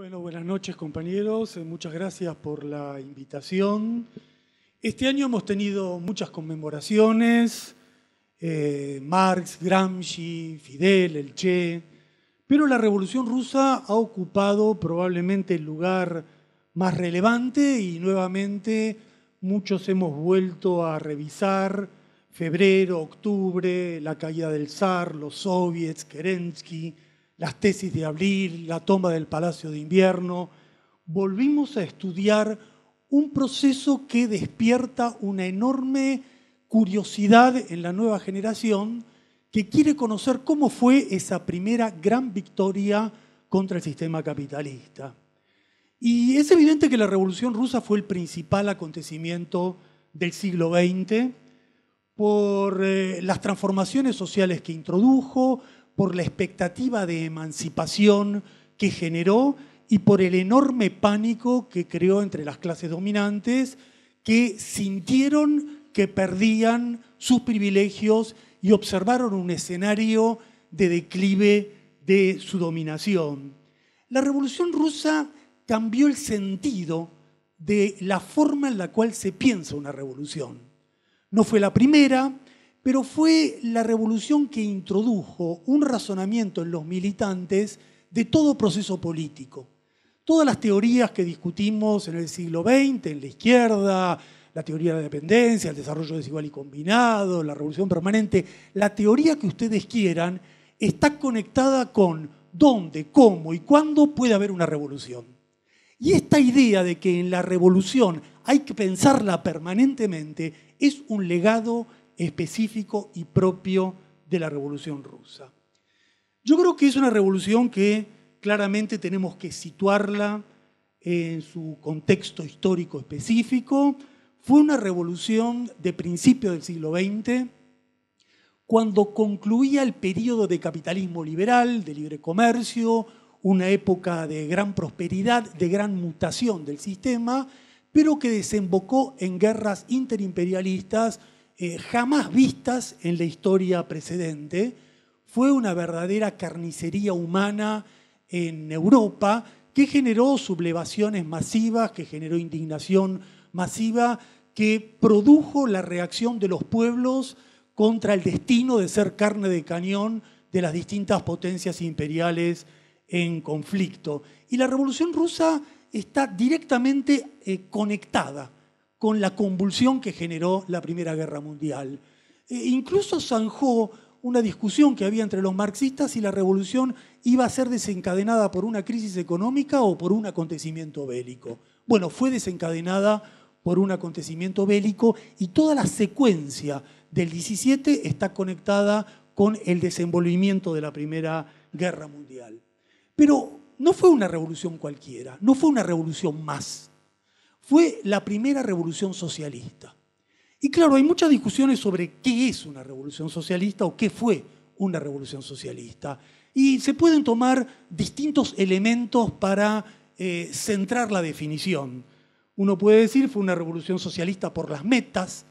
Bueno, buenas noches compañeros, eh, muchas gracias por la invitación. Este año hemos tenido muchas conmemoraciones, eh, Marx, Gramsci, Fidel, el Che, pero la Revolución Rusa ha ocupado probablemente el lugar más relevante y nuevamente muchos hemos vuelto a revisar febrero, octubre, la caída del zar, los soviets, Kerensky, las tesis de abril, la toma del Palacio de Invierno, volvimos a estudiar un proceso que despierta una enorme curiosidad en la nueva generación que quiere conocer cómo fue esa primera gran victoria contra el sistema capitalista. Y es evidente que la Revolución Rusa fue el principal acontecimiento del siglo XX por eh, las transformaciones sociales que introdujo, por la expectativa de emancipación que generó y por el enorme pánico que creó entre las clases dominantes que sintieron que perdían sus privilegios y observaron un escenario de declive de su dominación. La Revolución rusa cambió el sentido de la forma en la cual se piensa una revolución. No fue la primera, pero fue la revolución que introdujo un razonamiento en los militantes de todo proceso político. Todas las teorías que discutimos en el siglo XX, en la izquierda, la teoría de la dependencia, el desarrollo desigual y combinado, la revolución permanente, la teoría que ustedes quieran, está conectada con dónde, cómo y cuándo puede haber una revolución. Y esta idea de que en la revolución hay que pensarla permanentemente es un legado específico y propio de la Revolución rusa. Yo creo que es una revolución que claramente tenemos que situarla en su contexto histórico específico. Fue una revolución de principio del siglo XX, cuando concluía el periodo de capitalismo liberal, de libre comercio, una época de gran prosperidad, de gran mutación del sistema, pero que desembocó en guerras interimperialistas eh, jamás vistas en la historia precedente. Fue una verdadera carnicería humana en Europa que generó sublevaciones masivas, que generó indignación masiva, que produjo la reacción de los pueblos contra el destino de ser carne de cañón de las distintas potencias imperiales en conflicto. Y la Revolución rusa está directamente eh, conectada con la convulsión que generó la Primera Guerra Mundial. E incluso zanjó una discusión que había entre los marxistas si la revolución iba a ser desencadenada por una crisis económica o por un acontecimiento bélico. Bueno, fue desencadenada por un acontecimiento bélico y toda la secuencia del 17 está conectada con el desenvolvimiento de la Primera Guerra Mundial. Pero no fue una revolución cualquiera, no fue una revolución más fue la primera revolución socialista. Y claro, hay muchas discusiones sobre qué es una revolución socialista o qué fue una revolución socialista. Y se pueden tomar distintos elementos para eh, centrar la definición. Uno puede decir fue una revolución socialista por las metas,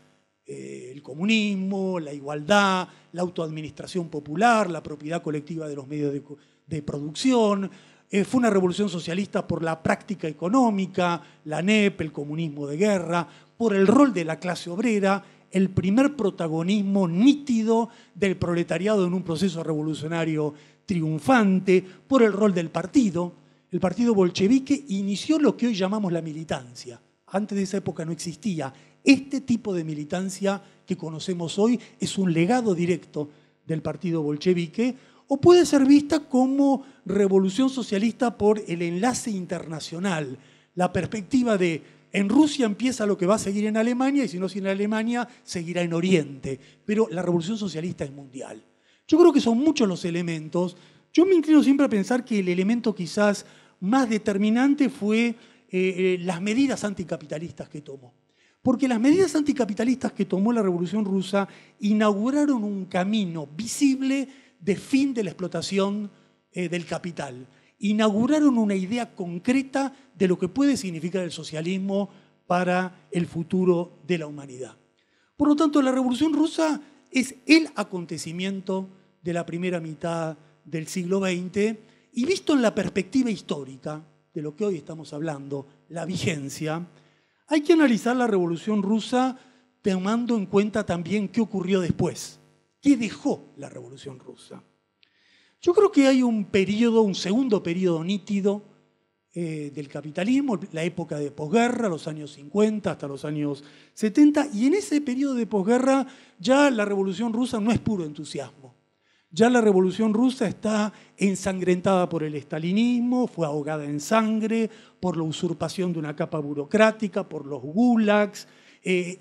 eh, el comunismo, la igualdad, la autoadministración popular, la propiedad colectiva de los medios de producción, eh, fue una revolución socialista por la práctica económica, la NEP, el comunismo de guerra, por el rol de la clase obrera, el primer protagonismo nítido del proletariado en un proceso revolucionario triunfante, por el rol del partido. El partido bolchevique inició lo que hoy llamamos la militancia. Antes de esa época no existía. Este tipo de militancia que conocemos hoy es un legado directo del partido bolchevique, o puede ser vista como revolución socialista por el enlace internacional, la perspectiva de en Rusia empieza lo que va a seguir en Alemania y si no sigue en Alemania, seguirá en Oriente, pero la revolución socialista es mundial. Yo creo que son muchos los elementos. Yo me inclino siempre a pensar que el elemento quizás más determinante fue eh, eh, las medidas anticapitalistas que tomó. Porque las medidas anticapitalistas que tomó la Revolución Rusa inauguraron un camino visible de fin de la explotación eh, del capital. Inauguraron una idea concreta de lo que puede significar el socialismo para el futuro de la humanidad. Por lo tanto, la Revolución Rusa es el acontecimiento de la primera mitad del siglo XX y visto en la perspectiva histórica de lo que hoy estamos hablando, la vigencia, hay que analizar la Revolución Rusa tomando en cuenta también qué ocurrió después. ¿Qué dejó la Revolución Rusa? Yo creo que hay un periodo, un segundo periodo nítido eh, del capitalismo, la época de posguerra, los años 50 hasta los años 70, y en ese periodo de posguerra ya la Revolución Rusa no es puro entusiasmo. Ya la Revolución Rusa está ensangrentada por el estalinismo, fue ahogada en sangre, por la usurpación de una capa burocrática, por los gulags, eh,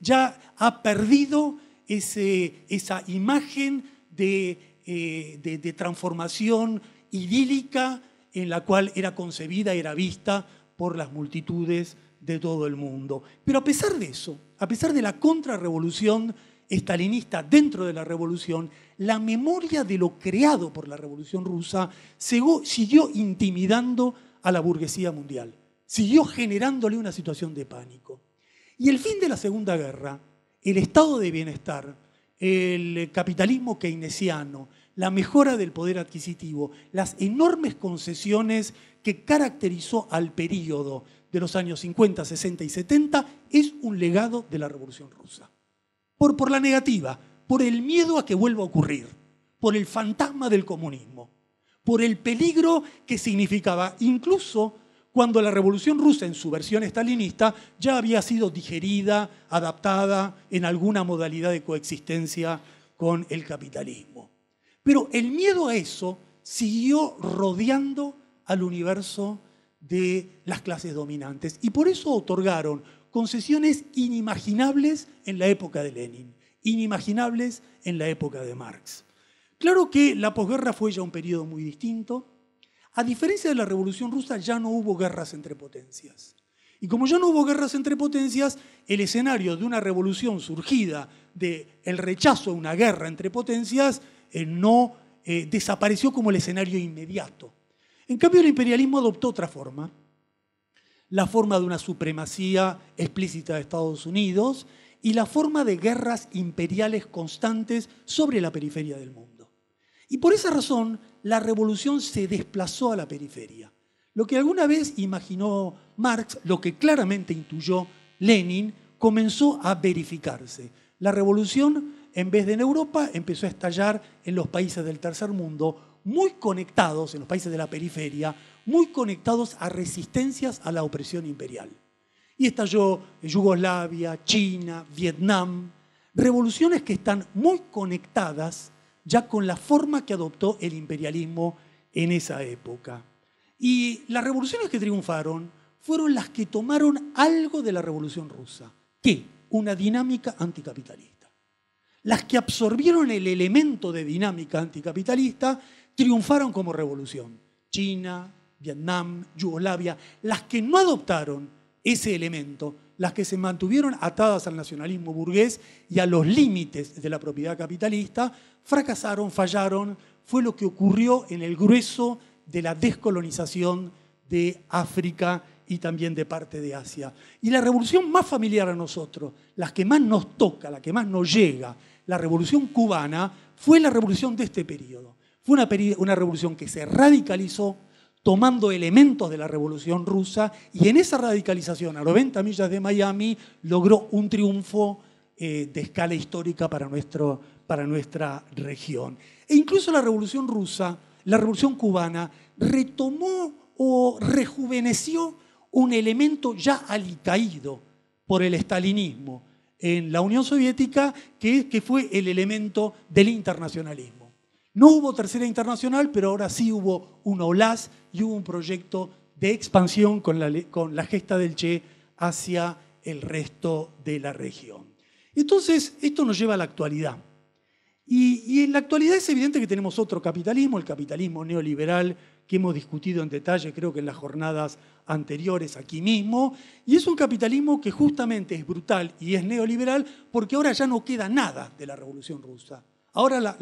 ya ha perdido ese, esa imagen eh, de, transformación idílica en la cual era concebida, era vista por las multitudes de todo el mundo. Pero a pesar de eso, a pesar de la contrarrevolución estalinista dentro de la revolución, la memoria de lo creado por la revolución rusa siguió intimidando a la burguesía mundial, siguió generándole una situación de pánico. Y el fin de la Segunda Guerra el estado de bienestar, el capitalismo keynesiano, la mejora del poder adquisitivo, las enormes concesiones que caracterizó al periodo de los años 50, 60 y 70, es un legado de la Revolución Rusa. Por, por la negativa, por el miedo a que vuelva a ocurrir, por el fantasma del comunismo, por el peligro que significaba incluso cuando la Revolución Rusa en su versión estalinista ya había sido digerida, adaptada en alguna modalidad de coexistencia con el capitalismo. Pero el miedo a eso siguió rodeando al universo de las clases dominantes y por eso otorgaron concesiones inimaginables en la época de Lenin, inimaginables en la época de Marx. Claro que la posguerra fue ya un periodo muy distinto, a diferencia de la Revolución Rusa, ya no hubo guerras entre potencias. Y como ya no hubo guerras entre potencias, el escenario de una revolución surgida del rechazo a una guerra entre potencias no eh, desapareció como el escenario inmediato. En cambio, el imperialismo adoptó otra forma, la forma de una supremacía explícita de Estados Unidos y la forma de guerras imperiales constantes sobre la periferia del mundo. Y por esa razón, la revolución se desplazó a la periferia. Lo que alguna vez imaginó Marx, lo que claramente intuyó Lenin, comenzó a verificarse. La revolución, en vez de en Europa, empezó a estallar en los países del tercer mundo, muy conectados, en los países de la periferia, muy conectados a resistencias a la opresión imperial. Y estalló en Yugoslavia, China, Vietnam, revoluciones que están muy conectadas ya con la forma que adoptó el imperialismo en esa época. Y las revoluciones que triunfaron fueron las que tomaron algo de la revolución rusa. ¿Qué? Una dinámica anticapitalista. Las que absorbieron el elemento de dinámica anticapitalista triunfaron como revolución. China, Vietnam, Yugoslavia. Las que no adoptaron ese elemento las que se mantuvieron atadas al nacionalismo burgués y a los límites de la propiedad capitalista, fracasaron, fallaron, fue lo que ocurrió en el grueso de la descolonización de África y también de parte de Asia. Y la revolución más familiar a nosotros, la que más nos toca, la que más nos llega, la revolución cubana, fue la revolución de este periodo. Fue una, una revolución que se radicalizó, tomando elementos de la Revolución Rusa y en esa radicalización a 90 millas de Miami logró un triunfo eh, de escala histórica para, nuestro, para nuestra región. E incluso la Revolución Rusa, la Revolución Cubana, retomó o rejuveneció un elemento ya alicaído por el estalinismo en la Unión Soviética, que, que fue el elemento del internacionalismo. No hubo tercera internacional, pero ahora sí hubo una OLAS y hubo un proyecto de expansión con la, gesta del Che hacia el resto de la región. Entonces, esto nos lleva a la actualidad. y, en la actualidad es evidente que tenemos otro capitalismo, el capitalismo neoliberal, que hemos discutido en detalle, creo que en las jornadas anteriores aquí mismo, y es un capitalismo que justamente es brutal y es neoliberal porque ahora ya no queda nada de la Revolución Rusa. Ahora la,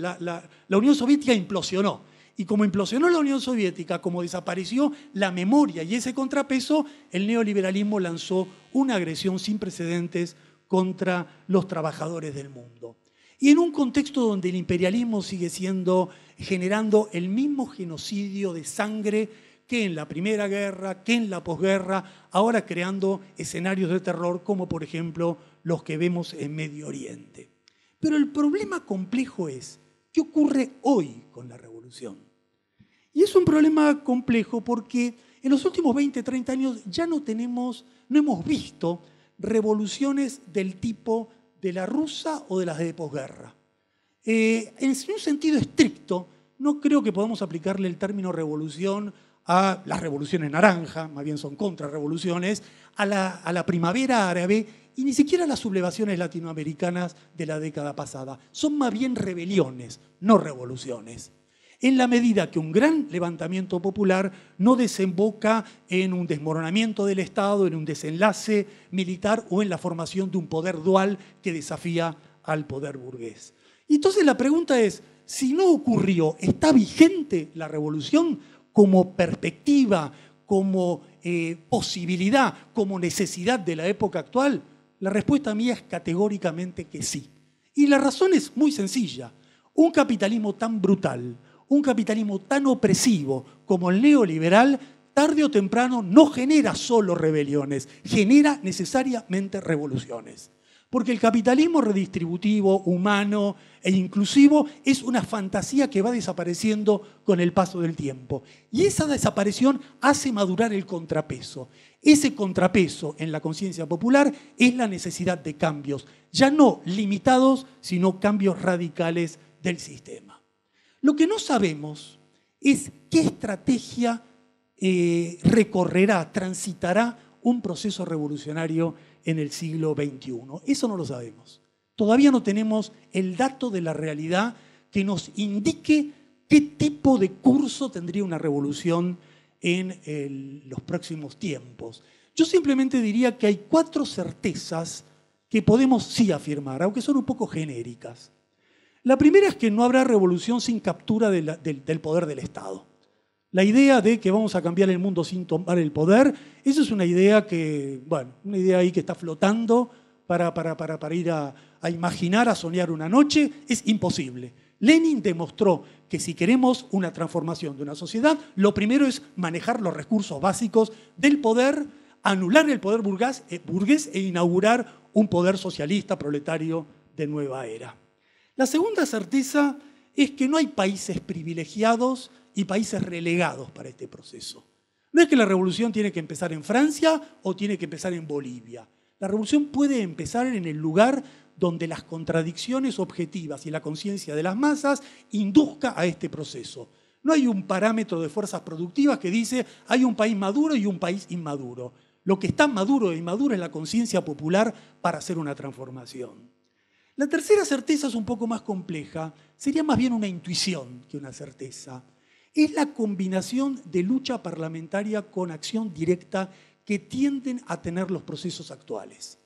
Unión Soviética implosionó. Y como implosionó la Unión Soviética, como desapareció la memoria y ese contrapeso, el neoliberalismo lanzó una agresión sin precedentes contra los trabajadores del mundo. Y en un contexto donde el imperialismo sigue siendo generando el mismo genocidio de sangre que en la Primera Guerra, que en la posguerra, ahora creando escenarios de terror como por ejemplo los que vemos en Medio Oriente. Pero el problema complejo es, ¿qué ocurre hoy con la revolución? Y es un problema complejo porque en los últimos 20, 30 años ya no tenemos, no hemos visto revoluciones del tipo de la rusa o de las de posguerra. Eh, en un sentido estricto, no creo que podamos aplicarle el término revolución a las revoluciones naranja, más bien son contrarrevoluciones, a la, a la primavera árabe y ni siquiera las sublevaciones latinoamericanas de la década pasada. Son más bien rebeliones, no revoluciones. En la medida que un gran levantamiento popular no desemboca en un desmoronamiento del Estado, en un desenlace militar o en la formación de un poder dual que desafía al poder burgués. Y entonces la pregunta es, si no ocurrió, ¿está vigente la revolución como perspectiva, como eh, posibilidad, como necesidad de la época actual? La respuesta mía es categóricamente que sí. Y la razón es muy sencilla. Un capitalismo tan brutal, un capitalismo tan opresivo como el neoliberal, tarde o temprano no genera solo rebeliones, genera necesariamente revoluciones. Porque el capitalismo redistributivo, humano e inclusivo es una fantasía que va desapareciendo con el paso del tiempo. Y esa desaparición hace madurar el contrapeso. Ese contrapeso en la conciencia popular es la necesidad de cambios, ya no limitados, sino cambios radicales del sistema. Lo que no sabemos es qué estrategia eh, recorrerá, transitará un proceso revolucionario en el siglo XXI. Eso no lo sabemos. Todavía no tenemos el dato de la realidad que nos indique qué tipo de curso tendría una revolución en los próximos tiempos. Yo simplemente diría que hay cuatro certezas que podemos sí afirmar, aunque son un poco genéricas. La primera es que no habrá revolución sin captura del poder del Estado. La idea de que vamos a cambiar el mundo sin tomar el poder, esa es una idea que, bueno, una idea ahí que está flotando para, ir a, imaginar, a soñar una noche, es imposible. Lenin demostró que si queremos una transformación de una sociedad, lo primero es manejar los recursos básicos del poder, anular el poder burgués, eh, burgués e inaugurar un poder socialista proletario de nueva era. La segunda certeza es que no hay países privilegiados y países relegados para este proceso. No es que la revolución tiene que empezar en Francia o tiene que empezar en Bolivia. La revolución puede empezar en el lugar donde las contradicciones objetivas y la conciencia de las masas induzca a este proceso. No hay un parámetro de fuerzas productivas que dice hay un país maduro y un país inmaduro. Lo que está maduro e inmaduro es la conciencia popular para hacer una transformación. La tercera certeza es un poco más compleja, sería más bien una intuición que una certeza es la combinación de lucha parlamentaria con acción directa que tienden a tener los procesos actuales.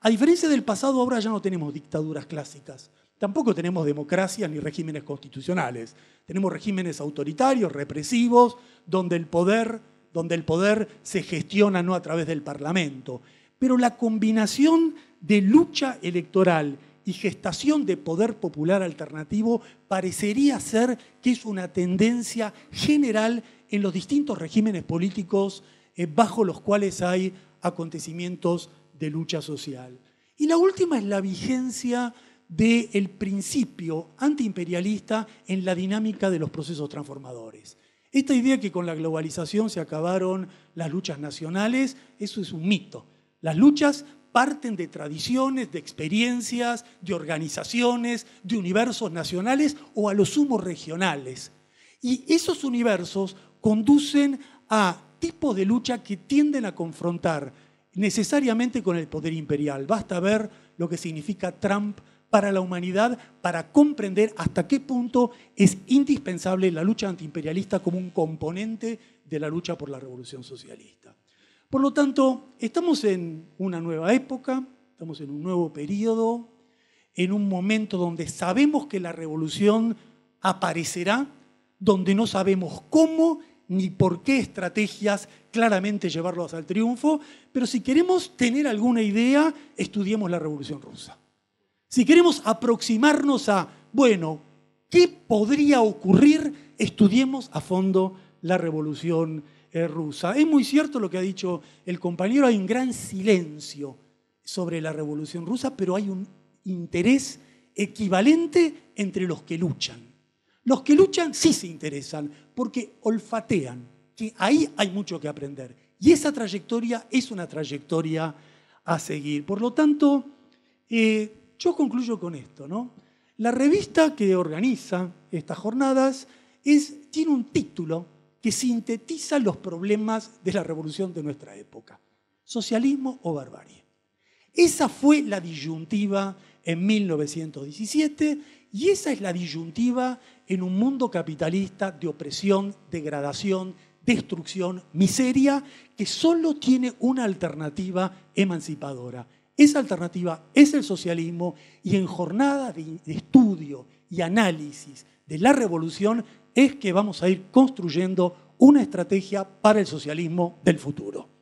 A diferencia del pasado, ahora ya no tenemos dictaduras clásicas, tampoco tenemos democracia ni regímenes constitucionales. Tenemos regímenes autoritarios, represivos, donde el poder, donde el poder se gestiona no a través del Parlamento. Pero la combinación de lucha electoral y gestación de poder popular alternativo parecería ser que es una tendencia general en los distintos regímenes políticos eh, bajo los cuales hay acontecimientos de lucha social. Y la última es la vigencia del principio antiimperialista en la dinámica de los procesos transformadores. Esta idea que con la globalización se acabaron las luchas nacionales, eso es un mito. Las luchas parten de tradiciones, de experiencias, de organizaciones, de universos nacionales o a los sumo regionales. Y esos universos conducen a tipos de lucha que tienden a confrontar necesariamente con el poder imperial. Basta ver lo que significa Trump para la humanidad para comprender hasta qué punto es indispensable la lucha antiimperialista como un componente de la lucha por la revolución socialista. Por lo tanto, estamos en una nueva época, estamos en un nuevo periodo, en un momento donde sabemos que la revolución aparecerá, donde no sabemos cómo ni por qué estrategias claramente llevarlos al triunfo, pero si queremos tener alguna idea, estudiemos la Revolución Rusa. Si queremos aproximarnos a, bueno, ¿qué podría ocurrir? Estudiemos a fondo la Revolución Rusa rusa. Es muy cierto lo que ha dicho el compañero, hay un gran silencio sobre la revolución rusa, pero hay un interés equivalente entre los que luchan. Los que luchan sí se interesan, porque olfatean, que ahí hay mucho que aprender. Y esa trayectoria es una trayectoria a seguir. Por lo tanto, eh, yo concluyo con esto, La revista que organiza estas jornadas tiene un título que sintetiza los problemas de la revolución de nuestra época. Socialismo o barbarie. Esa fue la disyuntiva en 1917 y esa es la disyuntiva en un mundo capitalista de opresión, degradación, destrucción, miseria, que solo tiene una alternativa emancipadora. Esa alternativa es el socialismo y en jornadas de estudio y análisis de la revolución es que vamos a ir construyendo una estrategia para el socialismo del futuro.